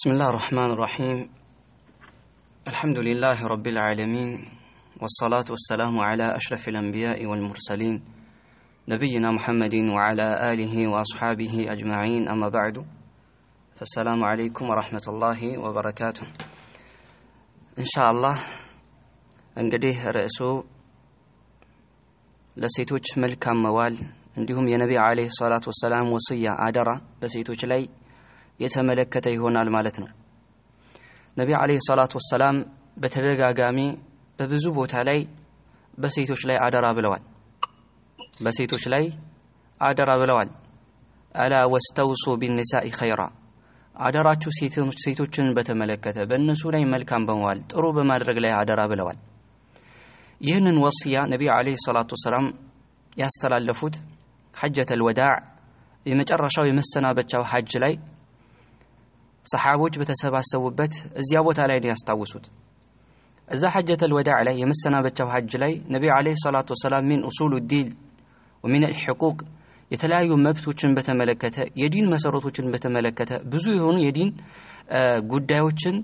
بسم الله الرحمن الرحيم الحمد لله رب العالمين والصلاة والسلام على أشرف الأنبياء والمرسلين نبينا محمد وعلى آله وأصحابه أجمعين أما بعد فالسلام عليكم ورحمة الله وبركاته إن شاء الله أنقديه رأسه لسيتوش ملكا موال عندهم يا نبي عليه الصلاة والسلام وصية عدرة بسيتوش لي የተመለከተ ይሆናል ማለት ነው። ነቢ ዓለይሂ ሰላት ወሰላም በተደጋጋሚ በብዙ ቦታ ላይ በሴቶች ላይ አደራ ብለዋል። በሴቶች ላይ አደራ ብለዋል። አላ ወስተውሱ ቢኒሳኢ ኸይራ አደራችሁ ሴቶችን በተመለከተ በእነሱ ላይ መልካም በመዋል ጥሩ በማድረግ ላይ አደራ ብለዋል። ይህንን ወስያ ነቢ ዓለይሂ ሰላት ወሰላም ያስተላለፉት ሐጀተ ልወዳዕ የመጨረሻው የመሰናበቻው ሐጅ ላይ ሰሓቦች በተሰባሰቡበት እዚያ ቦታ ላይ ነው ያስታውሱት። እዛ ሐጀተል ወዳዕ ላይ የመሰናበቻው ሐጅ ላይ ነቢዩ ዓለይሂ ሰላቱ ወሰላም ሚን ኡሱሉ ዲን ወሚን ሕቁቅ የተለያዩ መብቶችን በተመለከተ የዲን መሰረቶችን በተመለከተ ብዙ የሆኑ የዲን ጉዳዮችን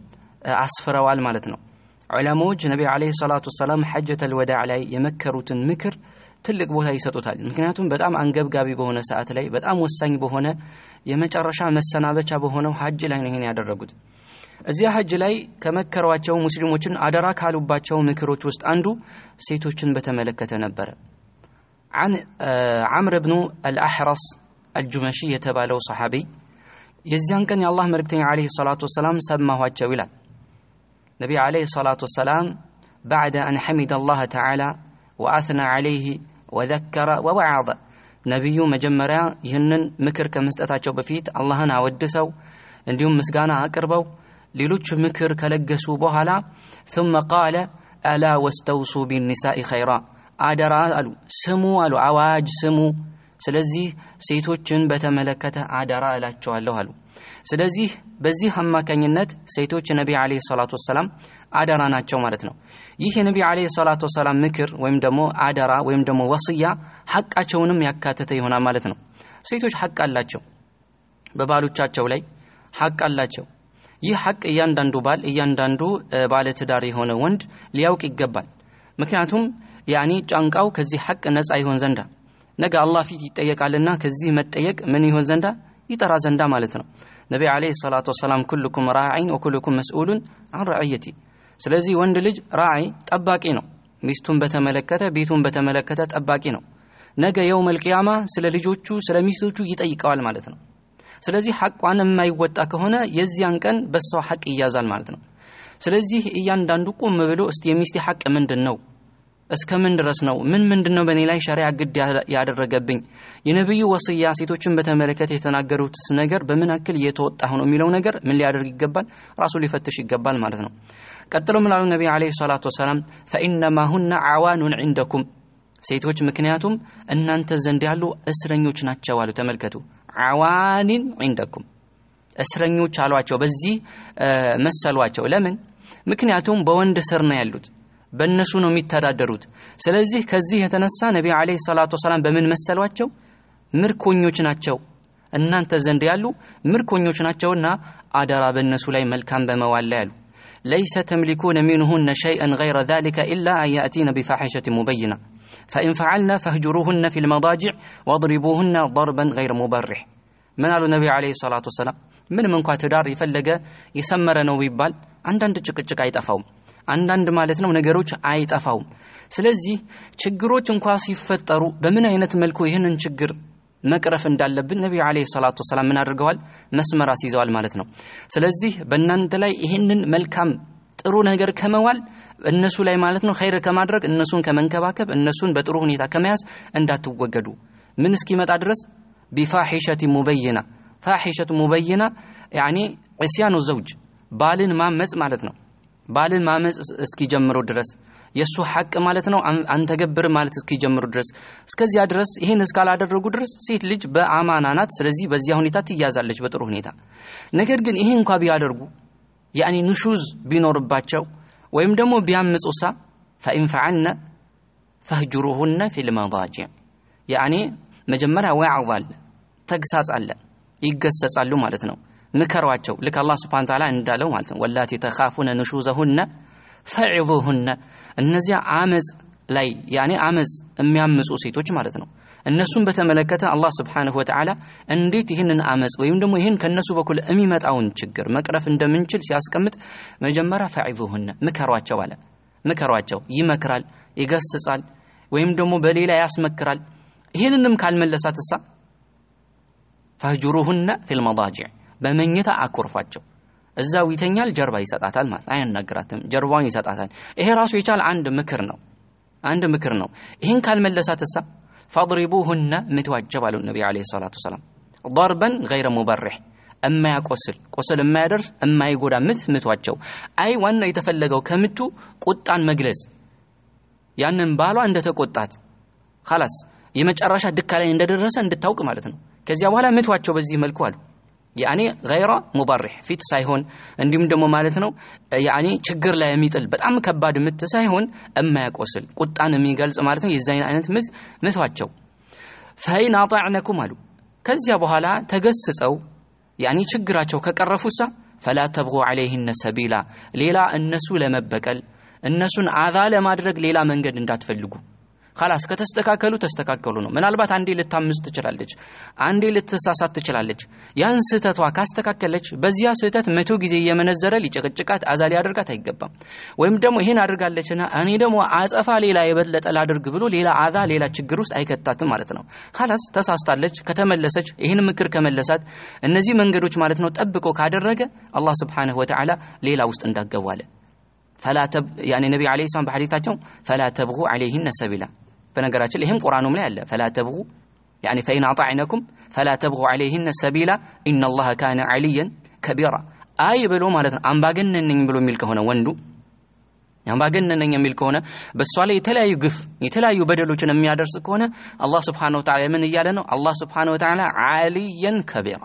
አስፍረዋል ማለት ነው። ዑለማዎች ነቢዩ ዓለይሂ ሰላቱ ወሰላም ሐጀተል ወዳዕ ላይ የመከሩትን ምክር ትልቅ ቦታ ይሰጡታል። ምክንያቱም በጣም አንገብጋቢ በሆነ ሰዓት ላይ በጣም ወሳኝ በሆነ የመጨረሻ መሰናበቻ በሆነው ሀጅ ላይ ነው ይህን ያደረጉት። እዚያ ሀጅ ላይ ከመከሯቸው ሙስሊሞችን አደራ ካሉባቸው ምክሮች ውስጥ አንዱ ሴቶችን በተመለከተ ነበረ። አምር ብኑ አልአሕረስ አልጁመሺ የተባለው ሰሓቢ የዚያን ቀን የአላህ መልእክተኛ ዓለይሂ ሰላቱ ወሰላም ሰማኋቸው ይላል። ነቢይ ዓለይሂ ሰላቱ ወሰላም ባዕደ አን ሐሚደ አላህ ተዓላ ወአስና ዐለይህ ወዘከረ ወወዓዘ ነቢዩ መጀመሪያ ይህንን ምክር ከመስጠታቸው በፊት አላህን አወድሰው እንዲሁም ምስጋና አቅርበው ሌሎች ምክር ከለገሱ በኋላ ثመ ቃለ አላ ወስተውሱ ቢኒሳኢ ኸይራ አደራ አሉ ስሙ አሉ አዋጅ ስሙ ስለዚህ ሴቶችን በተመለከተ አደራ እላቸዋለሁ አሉ ስለዚህ በዚህ አማካኝነት ሴቶች ነቢ አለይሂ ሰላቱ ወሰላም አደራ ናቸው ማለት ነው። ይህ የነቢ ዓለይሂ ሰላቱ ወሰላም ምክር ወይም ደግሞ አደራ ወይም ደግሞ ወስያ ሐቃቸውንም ያካተተ ይሆናል ማለት ነው። ሴቶች ሐቅ አላቸው፣ በባሎቻቸው ላይ ሐቅ አላቸው። ይህ ሐቅ እያንዳንዱ ባል እያንዳንዱ ባለትዳር የሆነ ወንድ ሊያውቅ ይገባል። ምክንያቱም ያኔ ጫንቃው ከዚህ ሐቅ ነፃ ይሆን ዘንዳ ነገ አላህ ፊት ይጠየቃልና ከዚህ መጠየቅ ምን ይሆን ዘንዳ ይጠራ ዘንዳ ማለት ነው። ነቢ ዓለይሂ ሰላቱ ወሰላም ኩልኩም ራዒን ወኩልኩም መስኡሉን አን ረዕየቲ ስለዚህ ወንድ ልጅ ራአይ ጠባቂ ነው ሚስቱን በተመለከተ ቤቱን በተመለከተ ጠባቂ ነው ነገ የውም አልቅያማ ስለ ልጆቹ ስለ ሚስቶቹ ይጠይቀዋል ማለት ነው ስለዚህ ሐቋን የማይወጣ ከሆነ የዚያን ቀን በሰው ሐቅ ይያዛል ማለት ነው ስለዚህ እያንዳንዱ ቆም ብሎ እስቲ የሚስቴ ሐቅ ምንድን ነው እስከ ምን ድረስ ነው ምን ምንድን ነው በእኔ ላይ ሸሪያ ግድ ያደረገብኝ የነብዩ ወስያ ሴቶችን በተመለከተ የተናገሩትስ ነገር በምን አክል እየተወጣ ነው የሚለው ነገር ምን ሊያደርግ ይገባል ራሱ ሊፈትሽ ይገባል ማለት ነው ቀጥሎ ምን አሉ ነቢይ አለይሂ ሰላቱ ወሰላም ፈኢነማ ሁና አዋኑን ዒንደኩም ሴቶች ምክንያቱም እናንተ ዘንድ ያሉ እስረኞች ናቸው አሉ ተመልከቱ አዋኒን ዒንደኩም እስረኞች አሏቸው በዚህ መሰሏቸው ለምን ምክንያቱም በወንድ ስር ነው ያሉት በእነሱ ነው የሚተዳደሩት ስለዚህ ከዚህ የተነሳ ነቢ አለህ ሰላቱ ወሰላም በምን መሰሏቸው ምርኮኞች ናቸው እናንተ ዘንድ ያሉ ምርኮኞች ናቸውና አደራ በእነሱ ላይ መልካም በመዋል ላይ አሉ? ليس تملكون منهن شيئا غير ذلك إلا أن يأتين بفاحشة مبينة فإن فعلنا فاهجروهن في المضاجع واضربوهن ضربا غير مبرح من قال النبي عليه الصلاة والسلام من من ትዳር የፈለገ يسمر ነው ቢባል አንዳንድ ጭቅጭቅ አይጠፋውም አንዳንድ ማለት ነው ነገሮች አይጠፋውም ስለዚህ ችግሮች እንኳ ሲፈጠሩ በምን አይነት መልኩ ይህንን ችግር መቅረፍ እንዳለብን ነቢዩ ዓለይሂ ሰላቱ ወሰላም ምን አድርገዋል? መስመር አስይዘዋል ማለት ነው። ስለዚህ በእናንተ ላይ ይህንን መልካም ጥሩ ነገር ከመዋል እነሱ ላይ ማለት ነው ኸይር ከማድረግ እነሱን ከመንከባከብ እነሱን በጥሩ ሁኔታ ከመያዝ እንዳትወገዱ ምን እስኪመጣ ድረስ ቢፋሒሸት ሙበይና ፋሒሸት ሙበይና ያኒ እስያኑ ዘውጅ ባልን ማመፅ ማለት ነው። ባልን ማመፅ እስኪጀምረው ድረስ የእሱ ሐቅ ማለት ነው አንተገብር ማለት እስኪጀምሩ ድረስ እስከዚያ ድረስ ይህን እስካላደረጉ ድረስ ሴት ልጅ በአማና ናት። ስለዚህ በዚያ ሁኔታ ትያዛለች በጥሩ ሁኔታ። ነገር ግን ይሄ እንኳ ቢያደርጉ ያኒ ንሹዝ ቢኖርባቸው ወይም ደግሞ ቢያምፁሳ ፈኢን ፈህጅሩሁነ ፊልመዳጂዕ ያኔ መጀመሪያ ወዕዝ አለ፣ ተግሳጽ አለ፣ ይገሰጻሉ ማለት ነው። ምከሯቸው ልክ አላህ ተዓላ እንዳለው ማለት ነው ወላቲ ተኻፉነ ንሹዘሁነ ፈዒዙሁነ እነዚያ አመፅ ላይ ያኔ አመፅ የሚያምፁ ሴቶች ማለት ነው እነሱን በተመለከተ አላህ ስብሓንሁ ወተዓላ እንዴት ይህንን አመፅ ወይም ደግሞ ይህን ከእነሱ በኩል የሚመጣውን ችግር መቅረፍ እንደምንችል ሲያስቀምጥ መጀመሪያ ፈዒዙሁነ ምከሯቸው አለ ምከሯቸው ይመክራል ይገስጻል ወይም ደግሞ በሌላ ያስመክራል ይህንንም ካልመለሳትሳ ፈህጅሩሁነ ፊልመዳጅዕ በመኝታ አኮርፏቸው እዛው ይተኛል፣ ጀርባ ይሰጣታል ማለት አያናግራትም፣ ጀርባውን ይሰጣታል። ይሄ ራሱ የቻለ አንድ ምክር ነው፣ አንድ ምክር ነው። ይህን ካልመለሳትሳ እሳ ፈድሪቡሁነ ምትዋጀብ አሉ ነቢ ዓለይሂ ሰላቱ ወሰላም ضربا غير مبرح እማያቆስል ቁስል የማያደርስ የማይጎዳ ምት ምቷቸው። አይ ዋና የተፈለገው ከምቱ ቁጣን መግለጽ ያንን ባሏ እንደተቆጣት ላስ የመጨረሻ ድካ ላይ እንደደረሰ እንድታውቅ ማለት ነው። ከዚያ በኋላ ምቷቸው በዚህ መልኩ አሉ። ያኔ ገይራ ሙበሪሕ ፊት ሳይሆን እንዲሁም ደግሞ ማለት ነው ያኒ ችግር ላይ የሚጥል በጣም ከባድ ምት ሳይሆን እማያቆስል ቁጣን የሚገልጽ ማለት ነው የዛይን አይነት ምት ምቷቸው ፈይን አጣዕነኩም አሉ ከዚያ በኋላ ተገስጸው ያኒ ችግራቸው ከቀረፉሳ ፈላ ተብጎ ዓለይህነ ሰቢላ ሌላ እነሱ ለመበቀል እነሱን አዛ ለማድረግ ሌላ መንገድ እንዳትፈልጉ ላስ ከተስተካከሉ ተስተካከሉ ነው። ምናልባት አንዴ ልታምዝ ትችላለች፣ አንዴ ልትሳሳት ትችላለች። ያን ስህተቷ ካስተካከለች በዚያ ስህተት መቶ ጊዜ እየመነዘረ ሊጨቅጭቃት አዛ ሊያደርጋት አይገባም። ወይም ደግሞ ይህን አድርጋለችና እኔ ደግሞ አጸፋ ሌላ የበለጠ ላድርግ ብሎ ሌላ አዛ ሌላ ችግር ውስጥ አይከታትም ማለት ነው። ላስ ተሳስታለች ከተመለሰች ይህን ምክር ከመለሳት እነዚህ መንገዶች ማለት ነው ጠብቆ ካደረገ አላህ ስብሓነሁ ወተዓላ ሌላ ውስጥ እንዳገቧለ ነቢ ዐለይሂ ሰላም በሐዲታቸው ፈላ ተብጉ ዐለይሂነ ሰቢላ በነገራችን ይህም ቁርአኑም ላይ አለ ፈላ ተብጉ ያኒ ፈኢን አጣዕነኩም ፈላ ተብጉ ዐለይህነ ሰቢላ ኢነላሃ ካነ ዐሊየን ከቢራ አይ ብሎ ማለት ነው አምባገነን ነኝ ብሎ የሚል ከሆነ ወንዱ አምባገነን ነኝ የሚል ከሆነ በእሷ ላይ የተለያዩ ግፍ የተለያዩ በደሎችን የሚያደርስ ከሆነ አላህ ስብሓነሁ ወተዓላ ምን እያለ ነው? አላህ ስብሓነሁ ወተዓላ ዐሊየን ከቢራ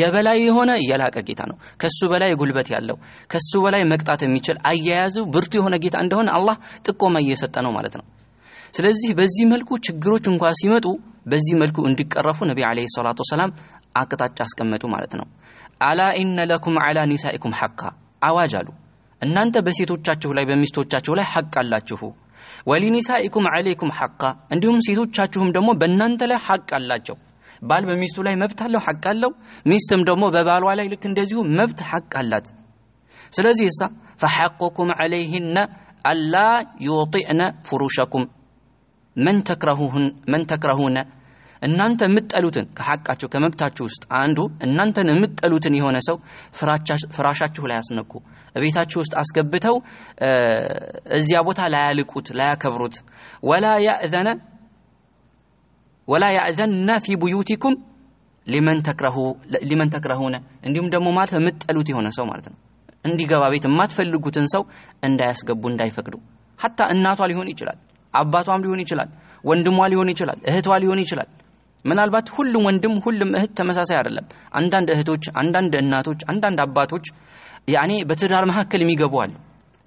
የበላይ የሆነ የላቀ ጌታ ነው። ከሱ በላይ ጉልበት ያለው ከሱ በላይ መቅጣት የሚችል አያያዙ ብርቱ የሆነ ጌታ እንደሆነ አላህ ጥቆማ እየሰጠ ነው ማለት ነው። ስለዚህ በዚህ መልኩ ችግሮች እንኳ ሲመጡ በዚህ መልኩ እንዲቀረፉ ነቢ አለይሂ ሰላቱ ወሰላም አቅጣጫ አስቀመጡ ማለት ነው። አላ ኢነ ለኩም አላ ኒሳኢኩም ሐቃ አዋጅ አሉ። እናንተ በሴቶቻችሁ ላይ በሚስቶቻችሁ ላይ ሐቅ አላችሁ። ወሊኒሳኢኩም አለይኩም ሐቃ እንዲሁም ሴቶቻችሁም ደግሞ በእናንተ ላይ ሐቅ አላቸው። ባል በሚስቱ ላይ መብት አለው፣ ሐቅ አለው። ሚስትም ደግሞ በባሏ ላይ ልክ እንደዚሁ መብት ሐቅ አላት። ስለዚህ እሳ ፈሐቁኩም አለይህነ አላ ዩጢዕነ ፍሩሸኩም መን ተክረሁነ እናንተ የምትጠሉትን ከሐቃችሁ ከመብታችሁ ውስጥ አንዱ እናንተን የምትጠሉትን የሆነ ሰው ፍራሻችሁ ላይ አስነኩ። ቤታችሁ ውስጥ አስገብተው እዚያ ቦታ ላያልቁት፣ ላያከብሩት ወላ ያእዘነ ፊ ቡዩቲኩም ሊመን ተክረሁነ እንዲሁም ደግሞ ማለት የምትጠሉት የሆነ ሰው ማለት ነው እንዲገባ ቤት የማትፈልጉትን ሰው እንዳያስገቡ እንዳይፈቅዱ ሐታ እናቷ ሊሆን ይችላል አባቷም ሊሆን ይችላል፣ ወንድሟ ሊሆን ይችላል፣ እህቷ ሊሆን ይችላል። ምናልባት ሁሉም ወንድም ሁሉም እህት ተመሳሳይ አይደለም። አንዳንድ እህቶች፣ አንዳንድ እናቶች፣ አንዳንድ አባቶች ያኔ በትዳር መካከል የሚገቡ አሉ።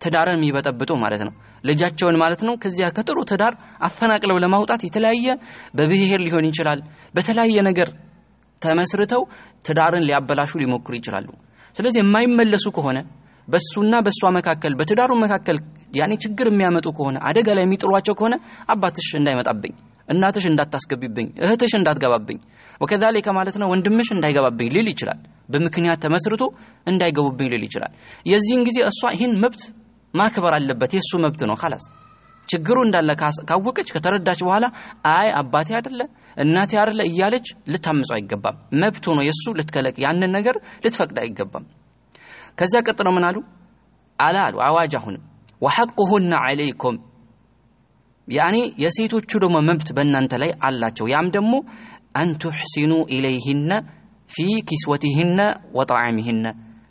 ትዳርን የሚበጠብጡ ማለት ነው። ልጃቸውን ማለት ነው ከዚያ ከጥሩ ትዳር አፈናቅለው ለማውጣት የተለያየ በብሔር ሊሆን ይችላል፣ በተለያየ ነገር ተመስርተው ትዳርን ሊያበላሹ ሊሞክሩ ይችላሉ። ስለዚህ የማይመለሱ ከሆነ በሱና በሷ መካከል በትዳሩ መካከል ያኔ ችግር የሚያመጡ ከሆነ አደጋ ላይ የሚጥሏቸው ከሆነ አባትሽ እንዳይመጣብኝ፣ እናትሽ እንዳታስገቢብኝ፣ እህትሽ እንዳትገባብኝ፣ ወከዛሊከ ከማለት ነው ወንድምሽ እንዳይገባብኝ ሊል ይችላል። በምክንያት ተመስርቶ እንዳይገቡብኝ ሊል ይችላል። የዚህን ጊዜ እሷ ይህን መብት ማክበር አለበት። የእሱ መብት ነው። ላስ ችግሩ እንዳለ ካወቀች ከተረዳች በኋላ አይ አባቴ አይደለ እናቴ አይደለ እያለች ልታምጸው አይገባም። መብቱ ነው የእሱ። ልትከለቅ ያንን ነገር ልትፈቅድ አይገባም። ከዚያ ቀጥለው ምን አሉ አላ አሉ አዋጅ አሁንም ወሐቁሁና አለይኩም ያኔ የሴቶቹ ደግሞ መብት በእናንተ ላይ አላቸው ያም ደግሞ አንቱሕሲኑ ኢለይህነ ፊ ኪስወቲህነ ወጣዕሚህነ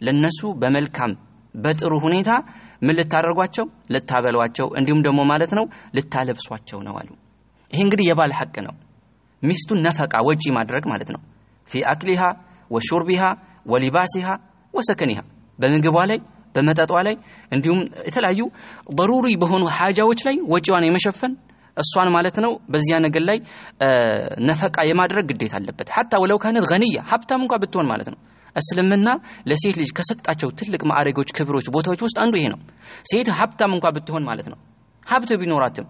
ለነሱ በመልካም በጥሩ ሁኔታ ምን ልታደርጓቸው ልታበሏቸው እንዲሁም ደግሞ ማለት ነው ልታለብሷቸው ነው አሉ ይሄ እንግዲህ የባል ሐቅ ነው ሚስቱን ነፈቃ ወጪ ማድረግ ማለት ነው ፊ አክሊሃ ወሹርቢሃ ወሊባሲሃ ወሰከኒሃ በምግቧ ላይ በመጠጧ ላይ እንዲሁም የተለያዩ በሩሪ በሆኑ ሀጃዎች ላይ ወጪዋን የመሸፈን እሷን ማለት ነው በዚያ ነገር ላይ ነፈቃ የማድረግ ግዴታ አለበት ሐታ ወለው ካነት ገንያ ሀብታም እንኳ ብትሆን ማለት ነው እስልምና ለሴት ልጅ ከሰጣቸው ትልቅ ማዕረጎች ክብሮች ቦታዎች ውስጥ አንዱ ይሄ ነው ሴት ሀብታም እንኳ ብትሆን ማለት ነው ሀብት ቢኖራትም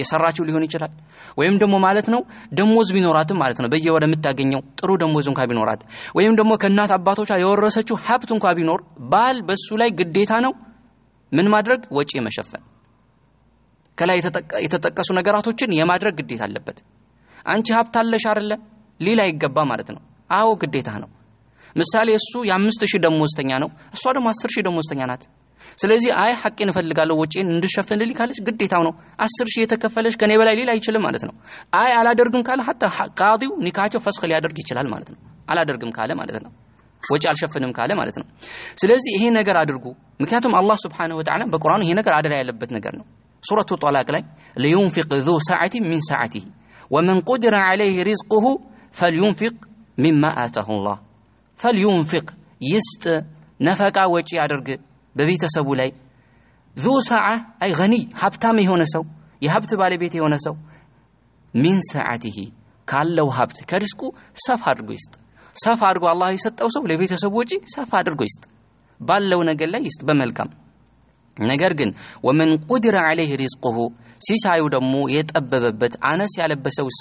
የሰራችው ሊሆን ይችላል። ወይም ደግሞ ማለት ነው ደሞዝ ቢኖራትም ማለት ነው በየወር የምታገኘው ጥሩ ደሞዝ እንኳ ቢኖራት ወይም ደግሞ ከእናት አባቶቿ የወረሰችው ሀብት እንኳ ቢኖር ባል በሱ ላይ ግዴታ ነው ምን ማድረግ ወጪ መሸፈን። ከላይ የተጠቀሱ ነገራቶችን የማድረግ ግዴታ አለበት። አንቺ ሀብት አለሽ አይደለ ሌላ ይገባ ማለት ነው። አዎ ግዴታ ነው። ምሳሌ እሱ የአምስት ሺህ ደሞዝተኛ ነው፣ እሷ ደግሞ አስር ሺህ ደሞዝተኛ ናት። ስለዚህ አይ ሐቄን እፈልጋለሁ ወጪን እንድሸፍንልኝ ካለች ግዴታው ነው አስር ሺህ የተከፈለች ከኔ በላይ ሌላ አይችልም ማለት ነው አይ አላደርግም ካለ ሀታ ቃዲው ኒካቸው ፈስክ ሊያደርግ ይችላል ማለት ነው አላደርግም ካለ ማለት ነው ወጪ አልሸፍንም ካለ ማለት ነው ስለዚህ ይሄ ነገር አድርጉ ምክንያቱም አላህ ስብሓንሁ ወተዓላ በቁርአን ይሄ ነገር አደራ ያለበት ነገር ነው ሱረቱ ጠላቅ ላይ ሊዩንፊቅ ዙ ሰዓቲ ሚን ሰዓቲህ ወመን ቁድረ ዓለይህ ሪዝቁሁ ፈልዩንፊቅ ሚማ አታሁ ላህ ፈልዩንፊቅ ይስጥ ነፈቃ ወጪ አድርግ በቤተሰቡ ላይ ዙ ሰዓ አይ ገኒ ሀብታም የሆነ ሰው የሀብት ባለቤት የሆነ ሰው ሚን ሰዓቲሂ ካለው ሀብት ከሪስቁ ሰፍ አድርጎ ይስጥ ሰፍ አድርጎ አላህ የሰጠው ሰው ለቤተሰቡ ወጪ ሰፍ አድርጎ ይስጥ ባለው ነገር ላይ ይስጥ በመልካም ነገር ግን ወመን ቁድረ ዓለይህ ሪዝቁሁ ሲሳዩ ደግሞ የጠበበበት አነስ ያለበት ሰውሳ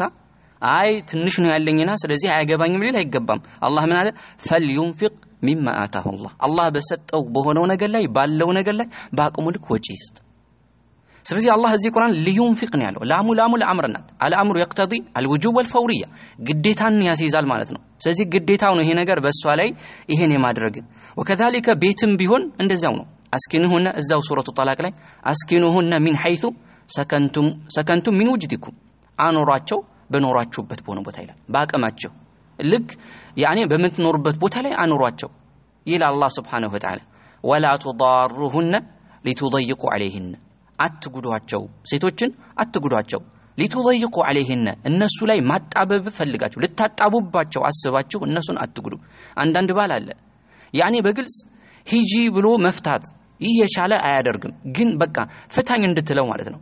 አይ ትንሽ ነው ያለኝና ስለዚህ አያገባኝም ሊል አይገባም አላህ ምን አለ ፈልዩንፊቅ ሚማ አታሁላህ አላህ በሰጠው በሆነው ነገር ላይ ባለው ነገር ላይ በአቅሙ ልክ ወጪ ይስጥ። ስለዚህ አላህ እዚህ ቁርአን ሊዩንፊቅ ነው ያለው። ላሙ ላሙ ለአምር ናት። አልአምሩ የቅተዲ አልውጁብ ወልፈውርያ ግዴታን ያስይዛል ማለት ነው። ስለዚህ ግዴታው ነው ይሄ ነገር በእሷ ላይ ይሄን የማድረግ ወከዛሊከ ቤትም ቢሆን እንደዚያው ነው። አስኪኑሁነ እዛው ሱረቱ ጠላቅ ላይ አስኪኑሁነ ሚን ሐይቱ ሰከንቱም ሚን ውጅድኩም አኖሯቸው በኖሯችሁበት በሆነ ቦታ ይላል በአቅማቸው ልክ ያኔ በምትኖሩበት ቦታ ላይ አኑሯቸው ይል አላህ ስብሓንሁ ወተዓላ ወላ ቱዳሩሁነ ሊቱضይቁ አለይህነ አትጉዷቸው ሴቶችን አትጉዷቸው ሊቱضይቁ አለይህነ እነሱ ላይ ማጣበብ ፈልጋችሁ ልታጣቡባቸው አስባችሁ እነሱን አትጉዱ አንዳንድ ባል አለ ያኔ በግልጽ ሂጂ ብሎ መፍታት ይህ የቻለ አያደርግም ግን በቃ ፍታኝ እንድትለው ማለት ነው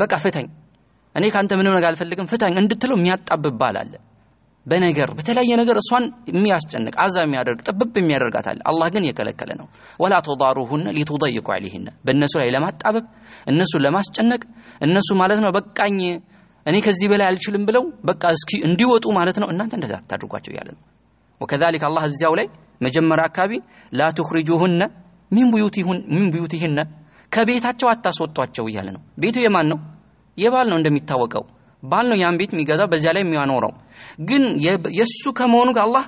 በቃ ፍታኝ እኔ ከአንተ ምንም ነገር አልፈልግም ፍታኝ እንድትለው የሚያጣብብ ባል አለ በነገር በተለያየ ነገር እሷን የሚያስጨንቅ አዛ የሚያደርግ ጥብብ የሚያደርጋታል። አላህ ግን የከለከለ ነው። ወላ ተዳሩሁነ ሊቱደይቁ ዐለይሂነ በእነሱ ላይ ለማጣበብ እነሱን ለማስጨነቅ እነሱ ማለት ነው በቃኝ እኔ ከዚህ በላይ አልችልም ብለው በቃ እስኪ እንዲወጡ ማለት ነው። እናንተ እንደዛ ታድርጓቸው ያለ ነው። ወከዛሊከ አላህ እዚያው ላይ መጀመሪያ አካባቢ ላ ቱኽሪጁሁነ ሚን ቡዩቲሂነ ከቤታቸው አታስወጧቸው እያለ ነው። ቤቱ የማን ነው? የባል ነው። እንደሚታወቀው ባል ነው ያን ቤት የሚገዛው በዚያ ላይ የሚያኖረው ግን የእሱ ከመሆኑ ጋር አላህ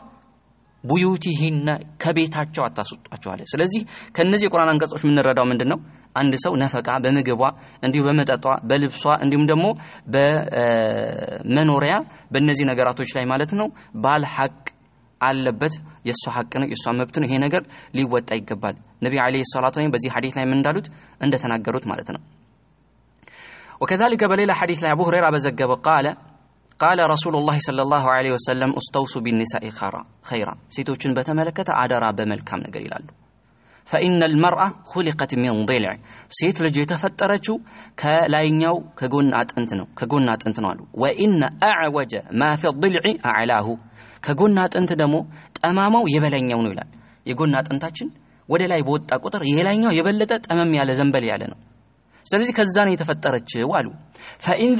ቡዩቲሂና ከቤታቸው አታስወጧቸዋለ አለ። ስለዚህ ከእነዚህ የቁርአን አንቀጾች የምንረዳው ምንድን ነው? አንድ ሰው ነፈቃ በምግቧ እንዲሁ በመጠጧ በልብሷ እንዲሁም ደግሞ በመኖሪያ በእነዚህ ነገራቶች ላይ ማለት ነው ባል ሐቅ አለበት። የእሷ ሐቅ ነው፣ የእሷ መብት ነው። ይሄ ነገር ሊወጣ ይገባል። ነቢ ዓለይሂ ሰላቱ ወሰላም በዚህ ሐዲስ ላይ ምን እንዳሉት እንደተናገሩት ማለት ነው። ወከዛሊከ በሌላ ሐዲስ ላይ አቡ ሁረይራ በዘገበ ቃለ قال رسول الله صلى الله عليه وسلم استوصوا بالنساء خيرا خيرا سيتوچن بتملكت عدرا بملكام نغير يلالو فان المراه خلقت من ضلع سيت لجو يتفطرچو كلاينياو كغون اطنت نو كغون اطنت نو قالوا وان اعوج ما في الضلع اعلاه كغون اطنت دمو تمامو يبلنياو نو يلال يغون اطنتاچن ወደ ላይ በወጣ ቁጥር የላይኛው የበለጠ ጠመም ያለ ዘንበል ያለ ነው ስለዚህ ከዛ ነው የተፈጠረችው አሉ ፈኢን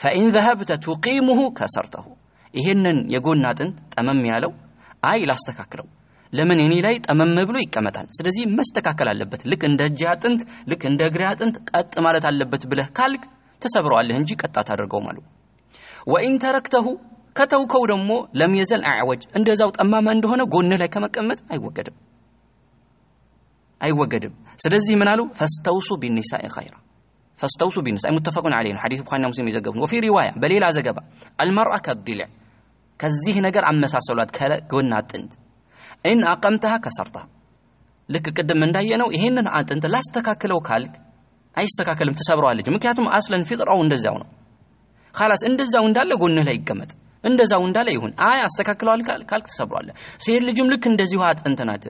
ፈኢን ዘሀብተ ቱቂሙሁ ከሰርተሁ ይህንን የጎን አጥንት ጠመም ያለው አይ ላስተካክለው ለምን እኔ ላይ ጠመም ብሎ ይቀመጣል ስለዚህ መስተካከል አለበት ልክ እንደ እጅ አጥንት ልክ እንደ እግሬ አጥንት ቀጥ ማለት አለበት ብለህ ካልክ ትሰብረዋለህ እንጂ ቀጣ ታደርገው ማለት ወኢን ተረክተሁ ከተውከው ደግሞ ለም አዕወጅ እንደዛው ጠማማ እንደሆነ ጎን ላይ ከመቀመጥ አይወገድም አይወገድም ስለዚህ ምን አሉ ፈስተውሱ ቢኒሳኢ ኸይራ فاستوصوا بالنساء أي متفق عليه حديث بخاري مسلم يزجب وفي رواية بليل أزجب المرأة كالضلع كزيه نجر عم مساء صلوات كلا قلنا أنت إن أقمتها كسرتها لك قدم من دايانا وإهن أنت أنت لا استكاكلو كالك أي استكاكلم تسابروا عليك من كاتم أصلا في أو عند الزاونا خلاص عند الزاون دال قلنا لا يقمت عند الزاون دال يهون أي استكاكلو كالك كالك تسابروا عليك سير لجملك عند زيوهات أنت نات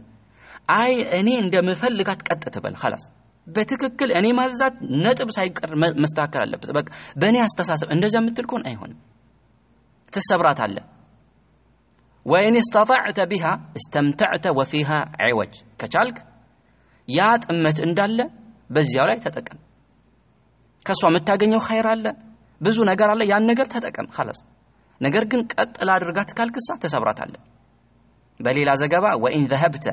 أي أني عند مفلقات كتت تبل خلاص በትክክል እኔ ማዛት ነጥብ ሳይቀር መስተካከል አለበት። በቃ በእኔ አስተሳሰብ እንደዚያ የምትል ከሆነ አይሆንም፣ ትሰብራት አለ ወይን እስተጣዕተ ቢሃ እስተምተዕተ ወፊሃ ዒወጅ፣ ከቻልክ ያ ጥመት እንዳለ በዚያው ላይ ተጠቀም። ከእሷ የምታገኘው ኸይር አለ፣ ብዙ ነገር አለ። ያን ነገር ተጠቀም ላስ ነገር ግን ቀጥላ አድርጋት ካልክሳ ትሰብራት አለ። በሌላ ዘገባ ወኢን ዘሀብተ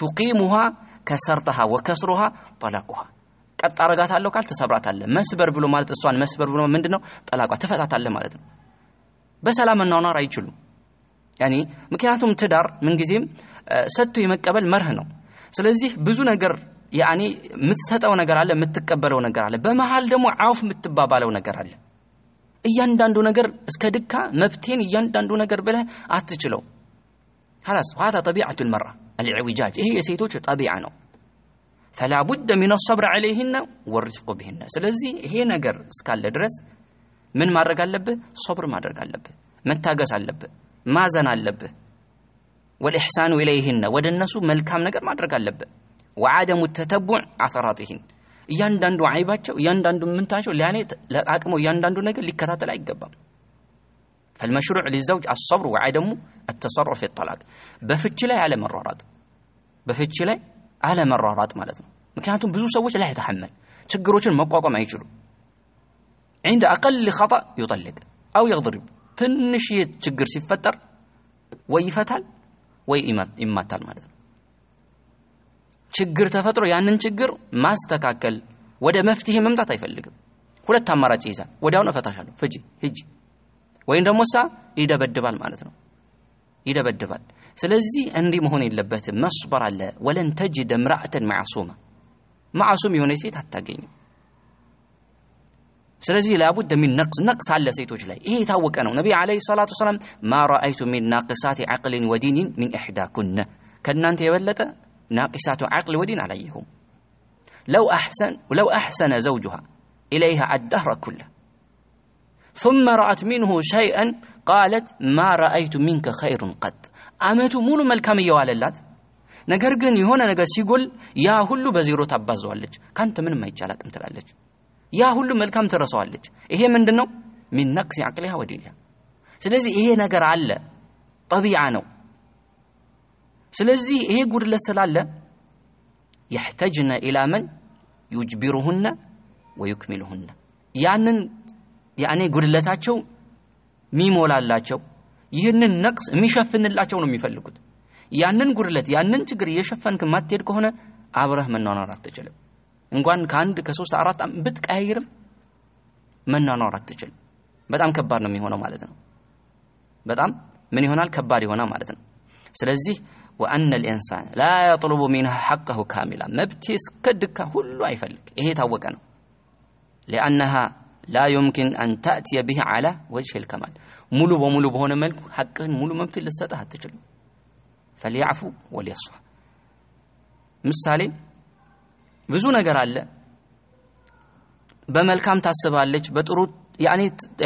ቱቂሙሃ ከሰርተሃ ወከስሩሃ ጠላቁሃ ቀጥ አረጋታለሁ ካል ትሰብራታለህ። መስበር ብሎ ማለት እሷን መስበር ብሎ ምንድን ነው? ጠላቋ ትፈታታለህ ማለት ነው። በሰላም እናኗር አይችሉም። ያኔ ምክንያቱም ትዳር ምንጊዜም ሰጥቶ የመቀበል መርህ ነው። ስለዚህ ብዙ ነገር ያኔ የምትሰጠው ነገር አለ፣ የምትቀበለው ነገር አለ። በመሃል ደግሞ አውፍ የምትባባለው ነገር አለ። እያንዳንዱ ነገር እስከ ድካ መብቴን እያንዳንዱ ነገር ብለህ አትችለው። خلاص وهذا طبيعة المرأة الاعوجاج ይሄ የሴቶች ጠቢዓ ነው ፈላቡድ ሚን አሰብር ዐለይህና ወርፍቁ ብህና ስለዚህ ይሄ ነገር እስካለ ድረስ ምን ማድረግ አለብህ ሶብር ማድረግ አለብህ መታገስ አለብህ ማዘን አለብህ ወልኢሕሳኑ ኢለይህና ወደ እነሱ መልካም ነገር ማድረግ አለብህ ወዓደሙ ተተቡዕ አሰራጢህን እያንዳንዱ አይባቸው እያንዳንዱ ምንታቸው ሊያኔ ለአቅመው እያንዳንዱ ነገር ሊከታተል አይገባም فالمشروع للزوج الصبر وعدم التصرف في الطلاق بفتشلة على مرارات بفتشلة على مرارات مالتنا مكانتهم بزو سويش لا يتحمل تقروشن مقوقة ما يجروا عند أقل خطأ يطلق أو يضرب تنشي تقر سفتر ويفتل ويماتل مالتنا تقر تفتر يعني تقر ما استكاكل وده مفتيه ممتع تايفلق ولا تامرات إيزا وده فتشان فجي هجي ወይም ደግሞ ሳ ይደበድባል ማለት ነው ይደበድባል ስለዚህ እንዲህ መሆን የለበትም መስበር አለ ወለን ተጅድ ምራእተን ማዕሱመ ማዕሱም የሆነ ሴት አታገኝም ስለዚህ ላቡድ ሚን ነቅስ ነቅስ አለ ሴቶች ላይ ይሄ የታወቀ ነው ነቢ አለ ሰላቱ ሰላም ማ ረአይቱ ሚን ናቅሳት ዓቅልን ወዲኒን ሚን እሕዳ ኩነ ከእናንተ የበለጠ ናቂሳቱ ዓቅል ወዲን አላየሁም ለው አሕሰን ዘውጁሃ ኢለይሃ አዳህረ ኩለህ ثم رأت منه شيئا ቃለት ማ ረአይቱ ሚንከ ኸይሩን ቀጥ አመቱ ሙሉ መልካም እየዋለላት ነገር ግን የሆነ ነገር ሲጎል ያ ሁሉ በዜሮ ታባዘዋለች ካንተ ምንም አይቻላትም ትላለች ያ ሁሉ መልካም ትረሳዋለች ይሄ ምንድን ነው ሚን ነቅሲ አቅሊሃ ወዲንሃ ስለዚህ ይሄ ነገር አለ ጠቢዓ ነው ስለዚህ ይሄ ጉድለት ስላለ የሕተጅነ ኢላ መን ዩጅቢሩሁነ ወዩክሚልሁነ ያንን ያኔ ጉድለታቸው ሚሞላላቸው ይህንን ነቅስ የሚሸፍንላቸው ነው የሚፈልጉት። ያንን ጉድለት ያንን ችግር እየሸፈንክ ማትሄድ ከሆነ አብረህ መኗኗር አትችልም። እንኳን ከአንድ ከሶስት አራት ብትቀያይርም መኗኗር አትችልም። በጣም ከባድ ነው የሚሆነው ማለት ነው። በጣም ምን ይሆናል? ከባድ ይሆናል ማለት ነው። ስለዚህ ወአነ ልኢንሳን ላ የጥሉቡ ሚንሃ ሐቀሁ ካሚላ መብቴ እስከ ድካ ሁሉ አይፈልግ። ይሄ የታወቀ ነው ሊአነሃ ላ ዩምኪን አን ታእትየ ቢህ ወጅህ ልከማል ሙሉ በሙሉ በሆነ መልኩ ሐቅህን ሙሉ መብት ልሰጠህ አትችልም ፈልያዕፉ ወሊያሷ ምሳሌ ብዙ ነገር አለ በመልካም ታስባለች በጥሩ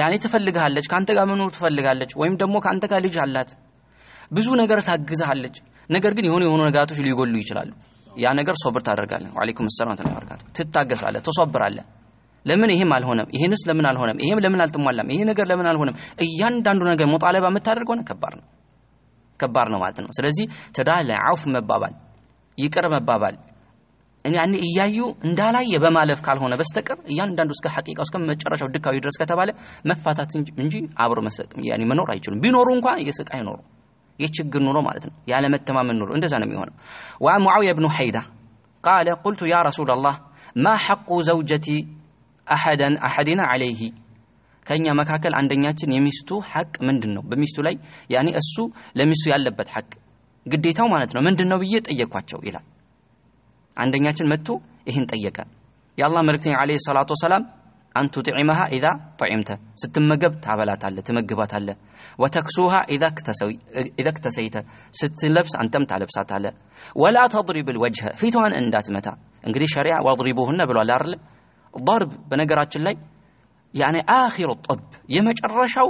ያኔ ትፈልግሃለች ከአንተ ጋር መኖር ትፈልጋለች ወይም ደግሞ ከአንተ ጋር ልጅ አላት ብዙ ነገር ታግዝሃለች ነገር ግን የሆኑ የሆኑ ነገራቶች ሊጎሉ ይችላሉ ያ ነገር ሶብር ታደርጋለህ ወአለይኩም ሰላም ተላ ትታገሳለህ ለምን ይሄም አልሆነም? ይሄንስ ለምን አልሆነም? ይሄም ለምን አልተሟላም? ይሄ ነገር ለምን አልሆነም? እያንዳንዱ ነገር ሞጣለባ የምታደርገው ነው ከባድ ነው ከባድ ነው ማለት ነው። ስለዚህ ላይ አውፍ መባባል ይቅር መባባል ያኔ እያዩ እንዳላየ በማለፍ ካልሆነ በስተቀር እያንዳንዱ እስከ ሐቂቃ እስከ መጨረሻው ድካዊ ድረስ ከተባለ መፋታት እንጂ አብሮ መኖር አይችሉም። ቢኖሩ እንኳን የስቃይ ኖሮ የችግር ኑሮ ማለት ነው። ያለ መተማመን ኑሮ እንደዛ ነው የሚሆነው። ወአን ሙዓዊያ ብኑ ሐይዳ ቃለ ቁልቱ ያ ረሱላ ላህ ማ ሐቁ ዘውጀቲ أحدا أحدنا عليه كان يما كاكل عند نياتشن يميستو حق من دنو بميستو لاي يعني السو لميستو يالبت حق قديتاو ما نتنو من دنو بيت أيك واتشو إلا عند نياتشن متو إهنت أيك يا الله مركتين عليه الصلاة والسلام أن تطعمها إذا طعمته ستمجب تعبلا تعلى تمجبا تعلى وتكسوها إذا اكتسوي إذا اكتسيته ست لبس أن تمت على ولا تضرب الوجه في توان إن دات متى إنجري شريعة واضربوهن بالولارل ضርብ በነገራችን ላይ ያኔ አኺሩ ጠብ የመጨረሻው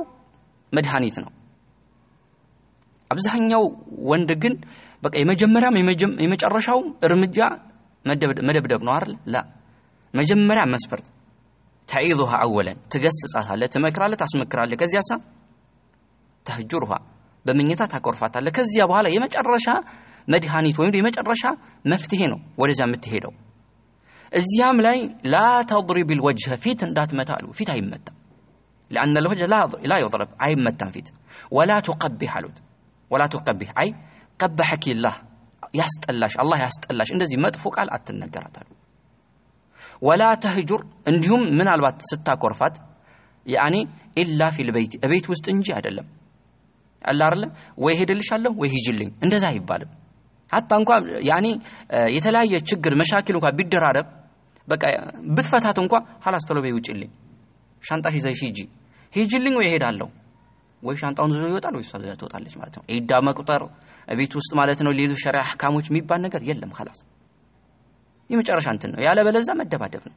መድኃኒት ነው። አብዛኛው ወንድ ግን በቃ የመጀመሪያም የመጨረሻውም እርምጃ መደብደብ ነው አይደል? ላ መጀመሪያ መስፈርት ተዒዙሃ አወለን ትገስጻታለህ፣ ትመክራለህ፣ ታስመክራለህ። ከዚያሳ ተህጁርሃ በመኝታ ታኮርፋታለህ። ከዚያ በኋላ የመጨረሻ መድኃኒት ወይም የመጨረሻ መፍትሄ ነው ወደዚያ የምትሄደው። الزيام لاي لا تضرب الوجه فيت دات متالو فيت هاي متى لأن الوجه لا لا يضرب عيب متى فيت ولا تقبح حلود ولا تقبح أي قبحك الله يستلاش الله يستلاش إن زي فوق على أتن ولا تهجر عندهم من البات ستة كرفات يعني إلا في البيت البيت وسط إنجي هذا لم الله لم ويهد اللي شاله ويهج اللي إن زي حتى أنكم يعني آه، يتلاقي تشجر مشاكل وكا بيدر በቃ ብትፈታት እንኳ ሀላስ ቶሎ በይ ውጭልኝ፣ ሻንጣሽ ይዘሽ ሂጂ ሂጂልኝ፣ ወይ እሄዳለሁ ወይ ሻንጣውን ዝዞ ይወጣል ወይ እሷ ዝላ ትወጣለች ማለት ነው። ኢዳ መቁጠር ቤት ውስጥ ማለት ነው። ሌሎች ሸሪዓ አህካሞች የሚባል ነገር የለም። ሀላስ የመጨረሻ እንትን ነው። ያለበለዛ መደባደብ ነው።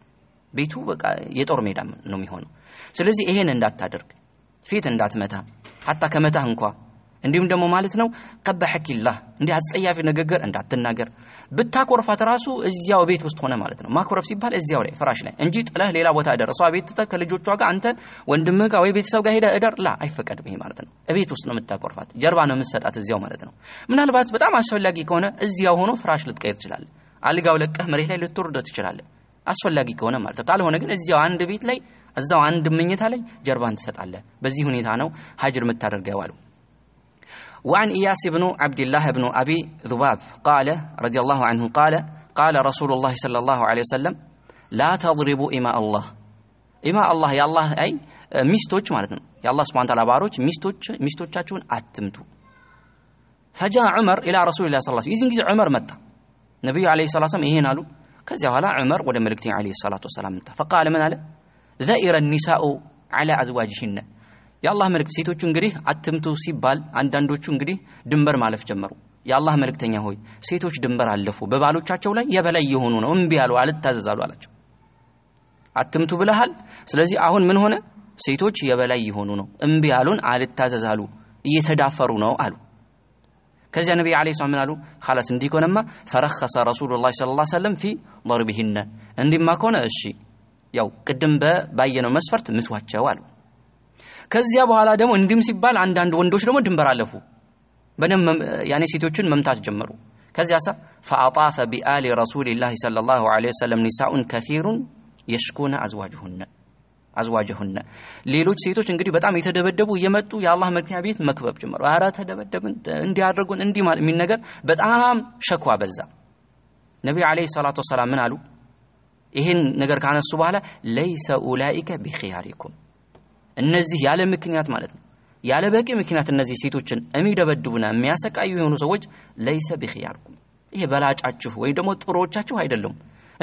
ቤቱ በቃ የጦር ሜዳ ነው የሚሆነው። ስለዚህ ይሄን እንዳታደርግ፣ ፊት እንዳትመታ፣ ሀታ ከመታህ እንኳ እንዲሁም ደግሞ ማለት ነው ቀበሐኪላህ እንዲህ አስጸያፊ ንግግር እንዳትናገር። ብታኮርፋት ራሱ እዚያው ቤት ውስጥ ሆነ ማለት ነው። ማኮረፍ ሲባል እዚያው ላይ ፍራሽ ላይ እንጂ ጥለህ ሌላ ቦታ እደር፣ እሷ ቤት ትተህ ከልጆቿ ጋር አንተ ወንድምህ ጋር ወይ ቤተሰብ ጋር ሄደህ እደር ላ አይፈቀድም። ይሄ ማለት ነው እቤት ውስጥ ነው የምታኮርፋት፣ ጀርባ ነው የምትሰጣት እዚያው ማለት ነው። ምናልባት በጣም አስፈላጊ ከሆነ እዚያው ሆኖ ፍራሽ ልትቀይር ትችላለህ። አልጋው ለቀህ መሬት ላይ ልትወርደ ትችላለህ፣ አስፈላጊ ከሆነ ማለት ነው። ካልሆነ ግን እዚያው አንድ ቤት ላይ እዛው አንድ ምኝታ ላይ ጀርባን ትሰጣለህ። በዚህ ሁኔታ ነው ሀጅር የምታደርገው ያዋለው። وعن إياس بن عبد الله بن أبي ذباب قال رضي الله عنه قال قال رسول الله صلى الله عليه وسلم لا تضربوا إماء الله إماء الله يا الله أي أه، مستوش مالتن يا الله سبحانه وتعالى باروج مستوش مستوج تشون أتمتو فجاء عمر إلى رسول الله صلى الله عليه وسلم إذن عمر متى نبي عليه الصلاة والسلام إيهن قالوا كذا هلا عمر ولا ملكتين عليه الصلاة والسلام متى فقال من قال ذئر النساء على أزواجهن የአላህ መልእክት ሴቶቹ እንግዲህ አትምቱ ሲባል አንዳንዶቹ እንግዲህ ድንበር ማለፍ ጀመሩ። የአላህ መልእክተኛ ሆይ ሴቶች ድንበር አለፉ፣ በባሎቻቸው ላይ የበላይ የሆኑ ነው፣ እምቢ ያሉ አልታዘዛሉ አላቸው። አትምቱ ብለሃል፣ ስለዚህ አሁን ምን ሆነ? ሴቶች የበላይ የሆኑ ነው፣ እምቢ ያሉን አልታዘዛሉ፣ እየተዳፈሩ ነው አሉ። ከዚያ ነቢ ዓለይሂ ሰላም ምን አሉ? ኻላስ እንዲህ ከሆነማ ፈረኸሰ ረሱሉላህ ሰለላሁ ዐለይሂ ወሰለም ፊ ضربهن እንዲማ ከሆነ እሺ፣ ያው ቅድም ባየነው መስፈርት ምቷቸው አሉ። ከዚያ በኋላ ደግሞ እንዲም ሲባል አንዳንድ ወንዶች ደግሞ ድንበር አለፉ በደንብ ያኔ ሴቶችን መምታት ጀመሩ ከዚያ ሳ ፈአጣፈ ቢአሊ ረሱልላህ ለ ላሁ ለ ወሰለም ኒሳኡን ከሩን የሽኩነ አዝዋጅሁነ አዝዋጀሁነ ሌሎች ሴቶች እንግዲህ በጣም የተደበደቡ እየመጡ የአላህ መልክተኛ ቤት መክበብ ጀመሩ አረ ተደበደብን እንዲያደርጉን እንዲህ ማለት የሚል ነገር በጣም ሸኳ በዛ ነቢዩ አለይሂ ሰላቱ ወሰላም ምን አሉ ይህን ነገር ካነሱ በኋላ ለይሰ ኡላኢከ ቢክያሪኩም እነዚህ ያለ ምክንያት ማለት ነው ያለ በቂ ምክንያት እነዚህ ሴቶችን የሚደበድቡና የሚያሰቃዩ የሆኑ ሰዎች ለይሰ ቢኽያርኩም ይሄ በላጫችሁ ወይም ደግሞ ጥሮቻችሁ አይደለም።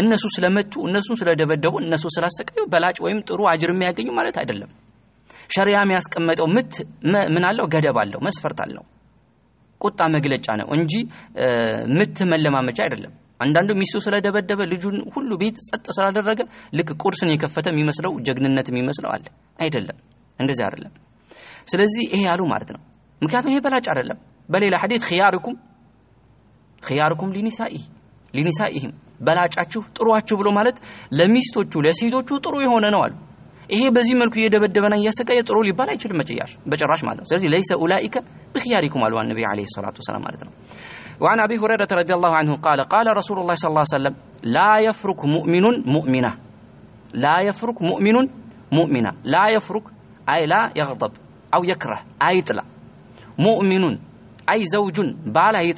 እነሱ ስለመቱ እነሱን ስለደበደቡ እነሱ ስላሰቃዩ በላጭ ወይም ጥሩ አጅር የሚያገኙ ማለት አይደለም። ሸሪያ የሚያስቀመጠው ምት ምን አለው? ገደብ አለው፣ መስፈርት አለው። ቁጣ መግለጫ ነው እንጂ ምት መለማመጃ አይደለም። አንዳንዱ ሚስቱ ስለደበደበ ልጁን ሁሉ ቤት ጸጥ ስላደረገ ልክ ቁርስን የከፈተ የሚመስለው ጀግንነት የሚመስለው አለ። አይደለም፣ እንደዚህ አይደለም። ስለዚህ ይሄ ያሉ ማለት ነው። ምክንያቱም ይሄ በላጭ አይደለም። በሌላ ሐዲት ኺያርኩም ኺያርኩም ሊኒሳኢ ሊኒሳኢሂም በላጫችሁ ጥሩዋችሁ ብሎ ማለት ለሚስቶቹ ለሴቶቹ ጥሩ የሆነ ነው አሉ። ይሄ በዚህ መልኩ እየደበደበና እያሰቃየ ጥሩ ሊባል አይችልም መጭያሽ በጭራሽ ማለት ነው ስለዚህ ለይሰ ኡላኢከ ብክያሪኩም አሉ ነቢ ለ ሰላት والسلام ማለት ነው وعن أبي هريرة رضي الله عنه قال قال رسول الله صلى الله عليه وسلم لا يفرك مؤمن مؤمنة لا يفرك مؤمن مؤمنة لا يفرك أي لا يغضب أو يكره أي طلع مؤمن أي زوج بال أي